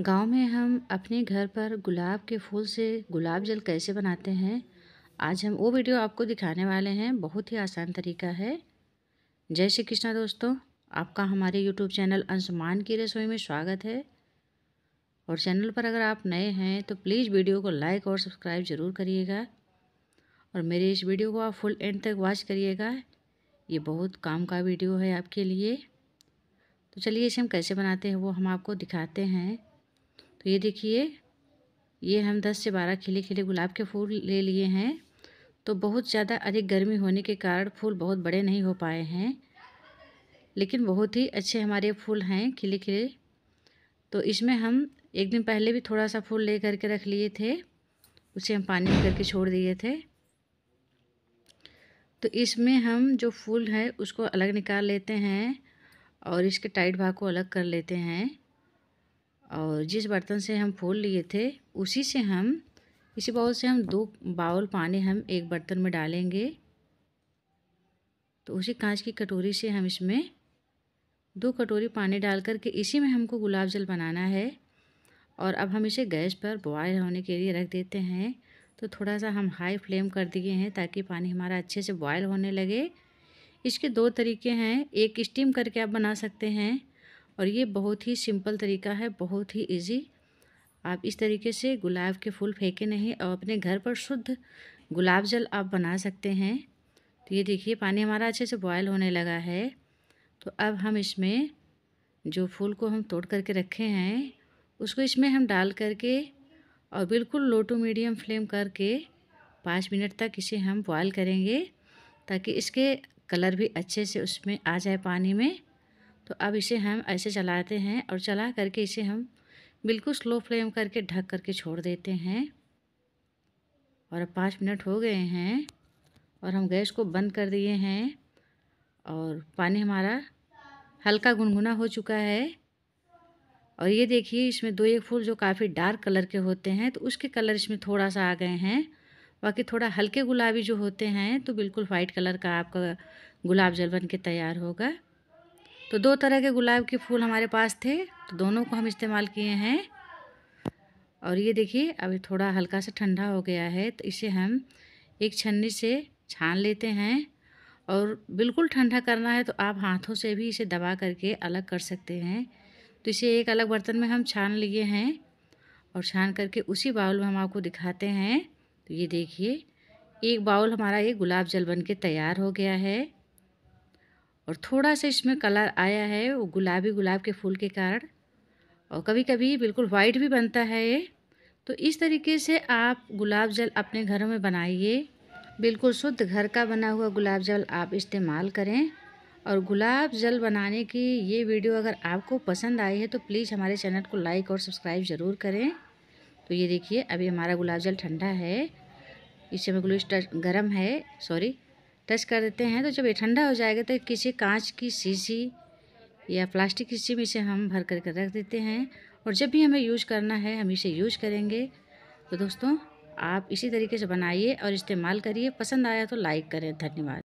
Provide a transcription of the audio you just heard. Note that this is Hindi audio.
गांव में हम अपने घर पर गुलाब के फूल से गुलाब जल कैसे बनाते हैं आज हम वो वीडियो आपको दिखाने वाले हैं बहुत ही आसान तरीका है जय श्री कृष्णा दोस्तों आपका हमारे यूट्यूब चैनल अंशमान की रसोई में स्वागत है और चैनल पर अगर आप नए हैं तो प्लीज़ वीडियो को लाइक और सब्सक्राइब ज़रूर करिएगा और मेरे इस वीडियो को आप फुल एंड तक वॉच करिएगा ये बहुत काम का वीडियो है आपके लिए तो चलिए इसे हम कैसे बनाते हैं वो हम आपको दिखाते हैं तो ये देखिए ये हम दस से बारह खिले खिले गुलाब के फूल ले लिए हैं तो बहुत ज़्यादा अधिक गर्मी होने के कारण फूल बहुत बड़े नहीं हो पाए हैं लेकिन बहुत ही अच्छे हमारे फूल हैं खिले खिले तो इसमें हम एक दिन पहले भी थोड़ा सा फूल ले करके रख लिए थे उसे हम पानी में करके छोड़ दिए थे तो इसमें हम जो फूल है उसको अलग निकाल लेते हैं और इसके टाइट भाग को अलग कर लेते हैं और जिस बर्तन से हम फूल लिए थे उसी से हम इसी बाउल से हम दो बाउल पानी हम एक बर्तन में डालेंगे तो उसी कांच की कटोरी से हम इसमें दो कटोरी पानी डाल करके इसी में हमको गुलाब जल बनाना है और अब हम इसे गैस पर बॉयल होने के लिए रख देते हैं तो थोड़ा सा हम हाई फ्लेम कर दिए हैं ताकि पानी हमारा अच्छे से बॉयल होने लगे इसके दो तरीके हैं एक स्टीम करके आप बना सकते हैं और ये बहुत ही सिंपल तरीका है बहुत ही इजी आप इस तरीके से गुलाब के फूल फेंके नहीं और अपने घर पर शुद्ध गुलाब जल आप बना सकते हैं तो ये देखिए पानी हमारा अच्छे से बॉयल होने लगा है तो अब हम इसमें जो फूल को हम तोड़ करके रखे हैं उसको इसमें हम डाल करके और बिल्कुल लो टू मीडियम फ्लेम करके पाँच मिनट तक इसे हम बॉयल करेंगे ताकि इसके कलर भी अच्छे से उसमें आ जाए पानी में तो अब इसे हम ऐसे चलाते हैं और चला करके इसे हम बिल्कुल स्लो फ्लेम करके ढक करके छोड़ देते हैं और अब पाँच मिनट हो गए हैं और हम गैस को बंद कर दिए हैं और पानी हमारा हल्का गुनगुना हो चुका है और ये देखिए इसमें दो एक फूल जो काफ़ी डार्क कलर के होते हैं तो उसके कलर इसमें थोड़ा सा आ गए हैं बाकी थोड़ा हल्के गुलाबी जो होते हैं तो बिल्कुल वाइट कलर का आपका गुलाब जल बन के तैयार होगा तो दो तरह के गुलाब के फूल हमारे पास थे तो दोनों को हम इस्तेमाल किए हैं और ये देखिए अभी थोड़ा हल्का सा ठंडा हो गया है तो इसे हम एक छन्नी से छान लेते हैं और बिल्कुल ठंडा करना है तो आप हाथों से भी इसे दबा करके अलग कर सकते हैं तो इसे एक अलग बर्तन में हम छान लिए हैं और छान करके उसी बाउल में हम आपको दिखाते हैं तो ये देखिए एक बाउल हमारा ये गुलाब जल बन के तैयार हो गया है और थोड़ा सा इसमें कलर आया है वो गुलाबी गुलाब के फूल के कारण और कभी कभी बिल्कुल वाइट भी बनता है ये तो इस तरीके से आप गुलाब जल अपने घरों में बनाइए बिल्कुल शुद्ध घर का बना हुआ गुलाब जल आप इस्तेमाल करें और गुलाब जल बनाने की ये वीडियो अगर आपको पसंद आई है तो प्लीज़ हमारे चैनल को लाइक और सब्सक्राइब ज़रूर करें तो ये देखिए अभी हमारा गुलाब जल ठंडा है इस समय ग्लू गर्म है सॉरी टच कर देते हैं तो जब ये ठंडा हो जाएगा तो किसी कांच की शीशी या प्लास्टिक की शीशी में इसे हम भर करके कर रख देते हैं और जब भी हमें यूज करना है हम इसे यूज करेंगे तो दोस्तों आप इसी तरीके से बनाइए और इस्तेमाल करिए पसंद आया तो लाइक करें धन्यवाद